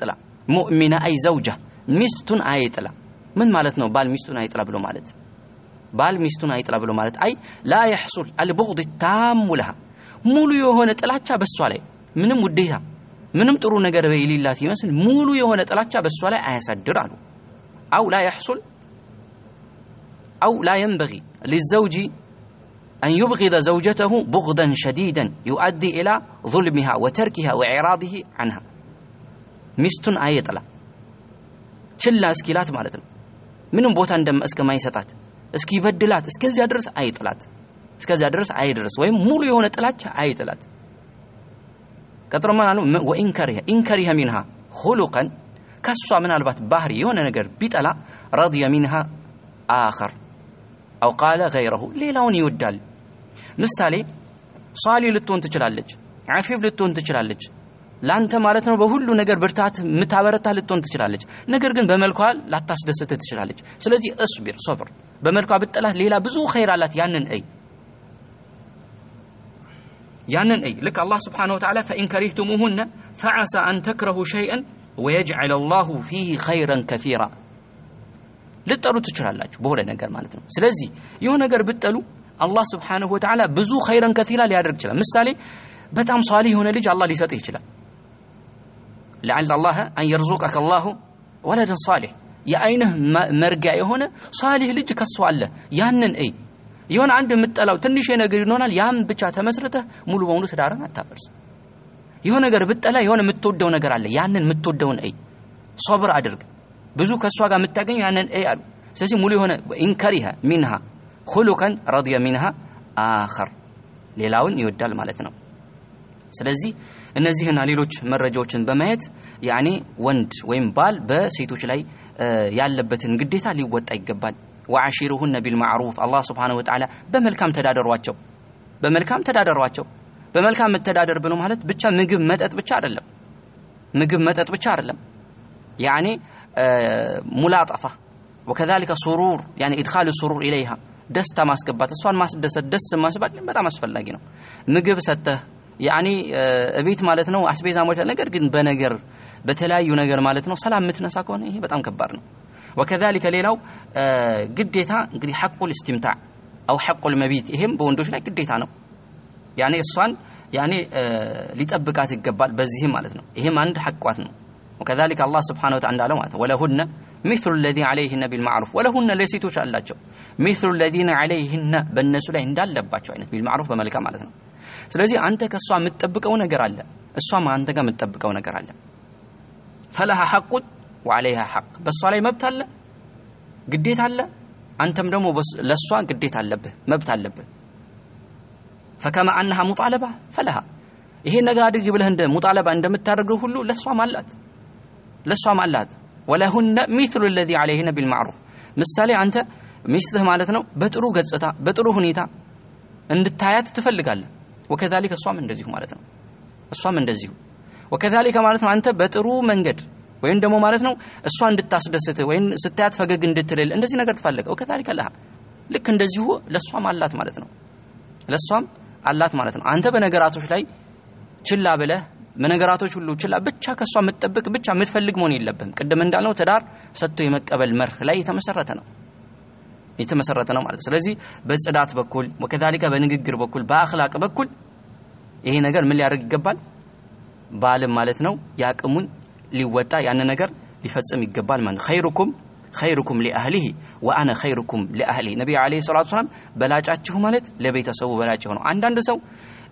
مؤمنة أي زوجة مست أي طلع من مالتنا بال مست أي طلع بلو مالت بال ميستون أي طلب له أي لا يحصل البغض التام لها مولو يهونة تلاتشا بس عليه من مديها من مترو نجر بيلي الله في مولو يهونة تلاتشا بس عليه أيسا درانو أو لا يحصل أو لا ينبغي للزوج أن يبغض زوجته بغضا شديدا يؤدي إلى ظلمها وتركها وإعراضه عنها ميستون أي طلب شلا اسكيلات مالتنا من بوتان دم اسكا ما يسطات እስኪበድላት እስከዚያ ድረስ አይጥላት እስከዚያ ድረስ አይድረስ ወይም ሙሉ የሆነ ጥላቻ አይጥላት ቀጥሎ ምን አሉ ወኢንከሪሀ ኢንከሪሀ ሚንሃ ሁሉቀን ከሷ ምናልባት ባህሪ የሆነ ነገር ቢጠላ ረድየ ሚንሃ አኸር አው ቃለ ገይረሁ ሌላውን ይወዳል ምሳሌ ሷሊ ልትሆን ትችላለች አፊፍ ልትሆን ትችላለች ላንተ ማለት ነው በሁሉ ነገር ብርታት የምታበረታ ልትሆን ትችላለች። ነገር ግን በመልኳ ላታስደስት ትችላለች። ስለዚህ እስቢር ሶብር፣ በመልኳ ብጠላት ሌላ ብዙ ኸይር አላት። ያንን እይ ያንን እይ። ልክ አላህ ስብሓነሁ ወተዓላ ፈኢን ከሪህቱሙሁነ ፈዐሳ አን ተክረሁ ሸይአን ወየጅዐል አላሁ ፊህ ኸይረን ከሲራ ልጠሉ ትችላላችሁ በሆነ ነገር ማለት ነው። ስለዚህ ይህ ነገር ብጠሉ አላህ ስብሓነሁ ወተዓላ ብዙ ኸይረን ከሲራ ሊያደርግ ይችላል። ምሳሌ በጣም ሷሊህ የሆነ ልጅ አላህ ሊሰጥህ ይችላል። ለዓለ አላህ አን የርዙቀከ አላሁ ወለደን ሳሌሕ የአይንህ መርጊያ የሆነ ሳሌሕ ልጅ ከሷ አለ ያንን እይ የሆነ አንድ የምጠላው ትንሽ ነገር ይሆናል ያም ብቻ ተመስርተህ ሙሉ በሙሉ ትዳርን አታፈርስ የሆነ ነገር ብጠላ የሆነ የምትወደው ነገር አለ ያንን የምትወደውን እይ ሶብር አድርግ ብዙ ከእሷ ጋር የምታገኘው ያንን እይ አሉ ስለዚህ ሙሉ የሆነ ኢንከሪሀ ሚንሃ ሁሉከን ረድየ ሚንሃ አኸር ሌላውን ይወዳል ማለት ነው ስለዚህ እነዚህና ሌሎች መረጃዎችን በማየት ያኔ ወንድ ወይም ባል በሴቶች ላይ ያለበትን ግዴታ ሊወጣ ይገባል። ወአሺሩሁነ ቢልማዕሩፍ አላህ ስብሓነሁ ወተዓላ በመልካም ተዳደሯቸው፣ በመልካም ተዳደሯቸው። በመልካም መተዳደር ብሎ ማለት ብቻ ምግብ መጠጥ ብቻ አይደለም፣ ምግብ መጠጥ ብቻ አይደለም። ያኔ ሙላጠፋ ወከዛሊከ ሱሩር ያኔ ኢድኻሉ ሱሩር ኢለይሃ ደስታ ማስገባት፣ እሷን ማስደሰት፣ ደስ ማስባል በጣም አስፈላጊ ነው። ምግብ ሰተህ ያኔ እቤት ማለት ነው አስቤዛ ሞች ነገር ግን በነገር በተለያዩ ነገር ማለት ነው ሰላም የምትነሳ ከሆነ ይሄ በጣም ከባድ ነው። ወከዛሊከ ሌላው ግዴታ እንግዲህ ሐቁል እስትምታዕ አው ሐቁል መቢት ይሄም በወንዶች ላይ ግዴታ ነው። ያኔ እሷን ያኔ ሊጠብቃት ይገባል። በዚህም ማለት ነው ይሄም አንድ ሐቋት ነው። وكذلك الله سبحانه وتعالى له ولهن مثل الذي عليهن بالمعروف ولهن ليست شاء مثل الذين عليهن بالنسو لا عند الله بالمعروف بملكة مالتنا سلزي أنتك كالسوا متبك أو نقر الله السوا ما أنت متبك أو نقر الله فلها حق وعليها حق بس صلي ما بتعلى قديت على أنت مرمو بس لسوا قديت على به ما بتعلى فكما أنها مطالبة فلها هي نقادر قبلها عند مطالبة عند متارجه هلو لسوا مالت ለእሷም አላት ወለሁነ ሚስሉ ለዚ ዓለይህነ ቢልማዕሩፍ ምሳሌ አንተ ሚስትህ ማለት ነው በጥሩ ገጽታ በጥሩ ሁኔታ እንድታያት ትፈልጋለህ ወከዛሊከ እሷም እንደዚሁ ማለት ነው እሷም እንደዚሁ ወከዛሊከ ማለት ነው አንተ በጥሩ መንገድ ወይም ደግሞ ማለት ነው እሷ እንድታስደስት ወይም ስታያት ፈገግ እንድትልል እንደዚህ ነገር ትፈልግ ወከዛሊከ ለሃ ልክ እንደዚሁ ለእሷም አላት ማለት ነው ለእሷም አላት ማለት ነው አንተ በነገራቶች ላይ ችላ ብለህ ነገራቶች ሁሉ ችላ ብቻ ከእሷ የምትጠብቅ ብቻ የምትፈልግ መሆን የለብህም። ቅድም እንዳልነው ትዳር ሰጥቶ የመቀበል መርህ ላይ የተመሰረተ ነው የተመሰረተ ነው ማለት። ስለዚህ በጽዳት በኩል ወከዛሊከ በንግግር በኩል በአኽላቅ በኩል ይሄ ነገር ምን ሊያደርግ ይገባል? ባልም ማለት ነው የአቅሙን ሊወጣ ያን ነገር ሊፈጽም ይገባል ማለት ኸይሩኩም ኸይሩኩም ሊአህሊሂ ወአነ ኸይሩኩም ሊአህሊ ነቢዩ ዓለይሂ ሰላቱ ሰላም በላጫችሁ ማለት ለቤተሰቡ በላጭ ነው አንዳንድ ሰው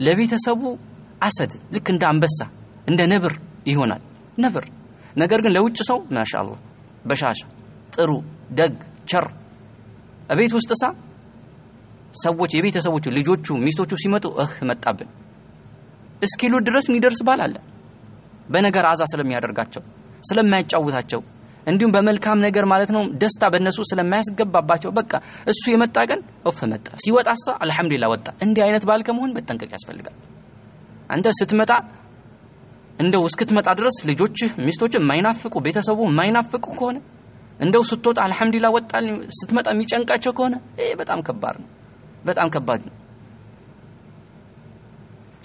ለቤተሰቡ አሰድ ልክ እንደ አንበሳ እንደ ነብር ይሆናል ነብር ነገር ግን ለውጭ ሰው ማሻአላህ በሻሻ ጥሩ ደግ ቸር እቤት ውስጥ ሳ ሰዎች የቤተሰቦቹ ልጆቹ ሚስቶቹ ሲመጡ እህ መጣብን እስኪሉ ድረስ የሚደርስ ባል አለ በነገር አዛ ስለሚያደርጋቸው ስለማያጫውታቸው እንዲሁም በመልካም ነገር ማለት ነው ደስታ በእነሱ ስለማያስገባባቸው በቃ እሱ የመጣ ቀን እፍ መጣ ሲወጣሳ አልሐምዱሊላህ ወጣ እንዲህ አይነት ባል ከመሆን መጠንቀቅ ያስፈልጋል አንተ ስትመጣ እንደው እስክትመጣ ድረስ ልጆች ሚስቶች የማይናፍቁ ቤተሰቡ የማይናፍቁ ከሆነ እንደው ስትወጣ አልሐምዱላ ወጣል ስትመጣ የሚጨንቃቸው ከሆነ ይሄ በጣም ከባድ ነው በጣም ከባድ ነው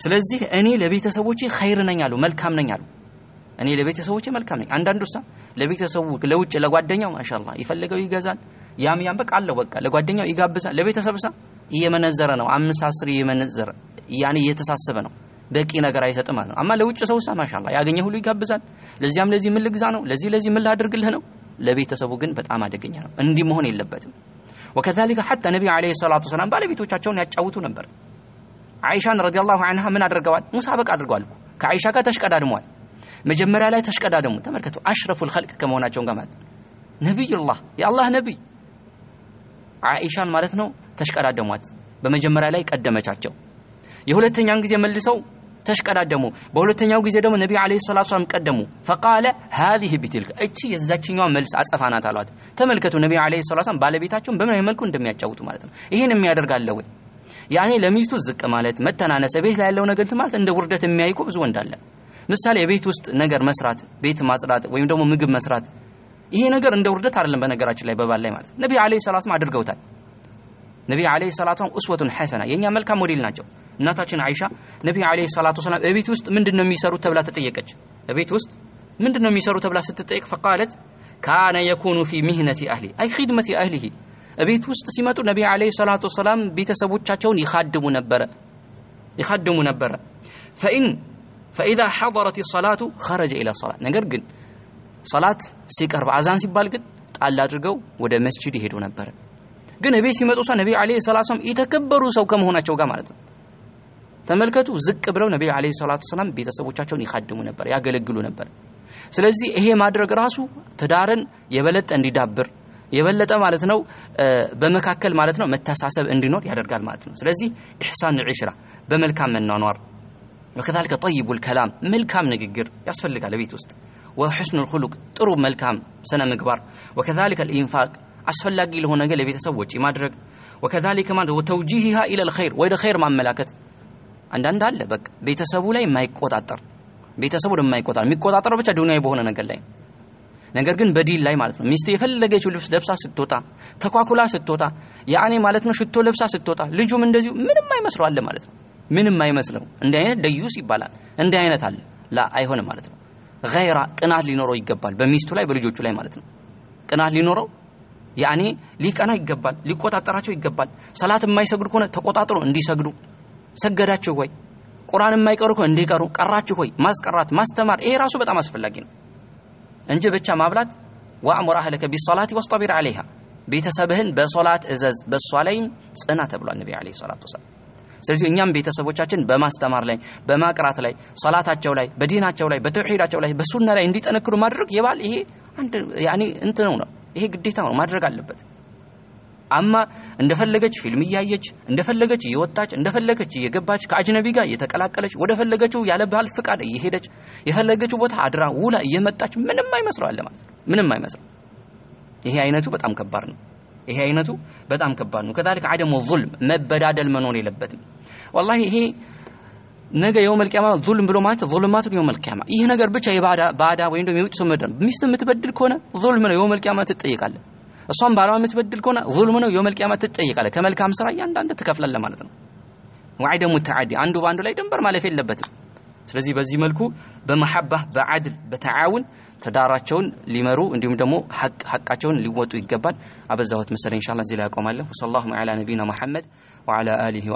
ስለዚህ እኔ ለቤተሰቦቼ ኸይር ነኝ አሉ መልካም ነኝ አሉ እኔ ለቤተሰቦቼ መልካም ነኝ አንዳንዱ ሳ ለቤተሰቡ ለውጭ ለጓደኛው ማሻአላህ ይፈልገው ይገዛል ያም ያም በቃ አለው በቃ ለጓደኛው ይጋብዛል ለቤተሰብ ሳ እየመነዘረ ነው አምስት አስር እየመነዘረ ያኔ እየተሳሰበ ነው በቂ ነገር አይሰጥም ማለት ነው። አማ ለውጭ ሰውሳ ማሻላ ያገኘ ሁሉ ይጋብዛል። ለዚያም ለዚህ ምን ልግዛ ነው፣ ለዚህ ለዚህ ምን ላድርግልህ ነው። ለቤተሰቡ ግን በጣም አደገኛ ነው። እንዲህ መሆን የለበትም። ወከዛሊከ ሐታ ነቢዩ ዓለይሂ ሰላቱ ወሰላም ባለቤቶቻቸውን ያጫውቱ ነበር። አይሻን ረዲየላሁ አንሃ ምን አድርገዋል? ሙሳበቅ አድርገዋል። ከአይሻ ጋር ተሽቀዳድመዋል። መጀመሪያ ላይ ተሽቀዳደሙ። ተመልከቱ፣ አሽረፉል ኸልቅ ከመሆናቸው ጋር ማለት ነቢዩላህ የአላህ ነቢይ አይሻን ማለት ነው። ተሽቀዳደሟት። በመጀመሪያ ላይ ቀደመቻቸው። የሁለተኛን ጊዜ መልሰው ተሽቀዳደሙ። በሁለተኛው ጊዜ ደግሞ ነቢዩ ዓለይሂ ሰላቱ ወሰላም ቀደሙ። ፈቃለ ሃዚህ ቢትልከ እቺ የዛችኛዋ መልስ አጸፋ ናት አሏት። ተመልከቱ ነቢዩ ዓለይሂ ሰላቱ ወሰላም ባለቤታቸውን በምን መልኩ እንደሚያጫውቱ ማለት ነው። ይህን የሚያደርግ አለ ወይ? ያኔ ለሚስቱ ዝቅ ማለት መተናነሰ፣ ቤት ላይ ያለው ነገር ማለት እንደ ውርደት የሚያይ ብዙ ወንድ አለ። ምሳሌ የቤት ውስጥ ነገር መስራት፣ ቤት ማጽዳት ወይም ደግሞ ምግብ መስራት፣ ይሄ ነገር እንደ ውርደት አይደለም። በነገራችን ላይ በባል ላይ ማለት ነቢዩ ዓለይሂ ሰላቱ ወሰላም አድርገውታል። ነቢዩ ዓለይሂ ሰላቱ ወሰላም ኡስወቱን ሐሰና የእኛ መልካም ሞዴል ናቸው። እናታችን አይሻ ነቢይ አለይሂ ሰላቱ ወሰላም እቤት ውስጥ ምንድነው የሚሰሩት ተብላ ተጠየቀች እቤት ውስጥ ምንድነው የሚሰሩት ተብላ ስትጠየቅ ፈቃለት ካነ የኩኑ ፊ ሚህነቲ አህሊ አይ ኺድመቲ አህሊሂ እቤት ውስጥ ሲመጡ ነቢይ አለይሂ ሰላቱ ወሰላም ቤተሰቦቻቸውን ይኻድሙ ነበረ ይኻድሙ ነበረ ፈኢን ፈኢዛ ሐضረት ሰላቱ ኸረጀ ኢላ ሰላት ነገር ግን ሰላት ሲቀርብ አዛን ሲባል ግን ጣል አድርገው ወደ መስጂድ ይሄዱ ነበረ ግን እቤት ሲመጡ እሷ ነቢዩ አለይሂ ሰላቱ ወሰላም የተከበሩ ሰው ከመሆናቸው ጋር ማለት ነው ተመልከቱ ዝቅ ብለው ነቢዩ አለይሂ ሰላቱ ሰላም ቤተሰቦቻቸውን ይካድሙ ነበር፣ ያገለግሉ ነበር። ስለዚህ ይሄ ማድረግ ራሱ ትዳርን የበለጠ እንዲዳብር የበለጠ ማለት ነው በመካከል ማለት ነው መተሳሰብ እንዲኖር ያደርጋል ማለት ነው። ስለዚህ ኢሕሳን ዒሽራ በመልካም መኗኗር ወከዛልከ ጠይቡል ከላም መልካም ንግግር ያስፈልጋል ቤት ውስጥ ወሕስኑል ኹሉቅ ጥሩ መልካም ስነ ምግባር ወከዛልከ ልኢንፋቅ አስፈላጊ ለሆነ ነገር ለቤተሰብ ወጪ ማድረግ ወከዛልከ ማለት ወተውጂሂሃ ኢለል ኸይር ወደ ኸይር ማመላከት አንዳንድ አለ በቃ ቤተሰቡ ላይ የማይቆጣጠር ቤተሰቡ ወደማይቆጣጠር የሚቆጣጠረው ብቻ ዱንያዊ በሆነ ነገር ላይ ነገር ግን በዲል ላይ ማለት ነው። ሚስቴ የፈለገችው ልብስ ለብሳ ስትወጣ፣ ተኳኩላ ስትወጣ፣ ያኔ ማለት ነው ሽቶ ለብሳ ስትወጣ፣ ልጁም እንደዚሁ ምንም አይመስለው አለ ማለት ነው። ምንም አይመስለው እንዲህ አይነት ደዩስ ይባላል። እንዲህ አይነት አለ ላ አይሆንም ማለት ነው። ገይራ ቅናት ሊኖረው ይገባል። በሚስቱ ላይ በልጆቹ ላይ ማለት ነው ቅናት ሊኖረው ያኔ ሊቀና ይገባል። ሊቆጣጠራቸው ይገባል። ሰላት የማይሰግዱ ከሆነ ተቆጣጥሮ እንዲሰግዱ ሰገዳችሁ ወይ ቁርአን የማይቀሩ ከሆነ እንዲቀሩ ቀራችሁ ሆይ ማስቀራት ማስተማር ይሄ ራሱ በጣም አስፈላጊ ነው እንጂ ብቻ ማብላት ወአሙር አህለከ ቢሰላት ወስጠቢር አለይሃ ቤተሰብህን በሶላት እዘዝ በእሷ ላይም ጽና ተብሏል ነቢ አለይሂ ሰላቱ ወሰላም ስለዚህ እኛም ቤተሰቦቻችን በማስተማር ላይ በማቅራት ላይ ሶላታቸው ላይ በዲናቸው ላይ በተውሂዳቸው ላይ በሱና ላይ እንዲጠነክሩ ማድረግ የባል ይሄ አንድ እንት ነው ነው ይሄ ግዴታ ነው ማድረግ አለበት አማ እንደፈለገች ፊልም እያየች እንደፈለገች እየወጣች እንደፈለገች እየገባች ከአጅነቢ ጋር እየተቀላቀለች ወደፈለገችው ያለ ባል ፍቃድ እየሄደች የፈለገችው ቦታ አድራ ውላ እየመጣች ምንም አይመስለዋል ማለት ነው። ምንም አይመስለው። ይሄ አይነቱ በጣም ከባድ ነው። ይሄ አይነቱ በጣም ከባድ ነው። ከዛልክ አደሙ ዙልም መበዳደል መኖር የለበትም። ወላሂ ይሄ ነገ የው መልቂያማ ዙልም ብሎ ማለት ዙልማቱ የው መልቂያማ ይህ ነገር ብቻ የባዳ ባዳ ወይም ደግሞ የውጭ ሰው መደር ሚስት የምትበድል ከሆነ ዙልም ነው። የው መልቂያማ ትጠይቃለህ። እሷም ባሏ የምትበድል ከሆነ ظልም ነው የውመል ቂያማ ትጠይቃለህ ከመልካም ስራ እያንዳንድ ትከፍላለህ ማለት ነው ወዓይ ደግሞ ተዓዲ አንዱ በአንዱ ላይ ድንበር ማለፍ የለበትም ስለዚህ በዚህ መልኩ በመሐባ በዓድል በተዓውን ትዳራቸውን ሊመሩ እንዲሁም ደግሞ ሐቃቸውን ሊወጡ ይገባል አበዛሁት መሰለኝ ኢንሻአላህ እዚህ ላይ አቆማለሁ ወሰላሁ ዐላ ነቢይና መሐመድ ወዐላ አሊሂ